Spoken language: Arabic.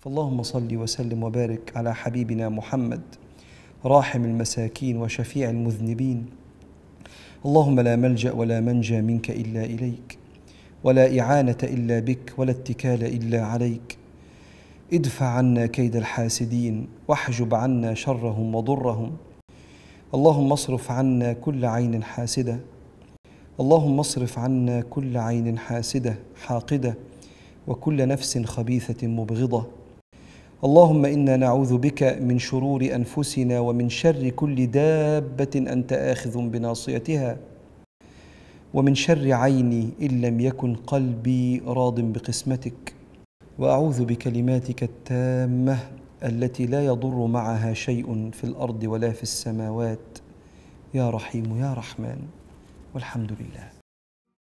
فاللهم صل وسلم وبارك على حبيبنا محمد راحم المساكين وشفيع المذنبين اللهم لا ملجا ولا منجا منك الا اليك ولا اعانه الا بك ولا اتكال الا عليك ادفع عنا كيد الحاسدين واحجب عنا شرهم وضرهم اللهم اصرف عنا كل عين حاسده اللهم اصرف عنا كل عين حاسده حاقده وكل نفس خبيثه مبغضه اللهم انا نعوذ بك من شرور انفسنا ومن شر كل دابه انت اخذ بناصيتها ومن شر عيني ان لم يكن قلبي راض بقسمتك واعوذ بكلماتك التامه التي لا يضر معها شيء في الارض ولا في السماوات يا رحيم يا رحمن والحمد لله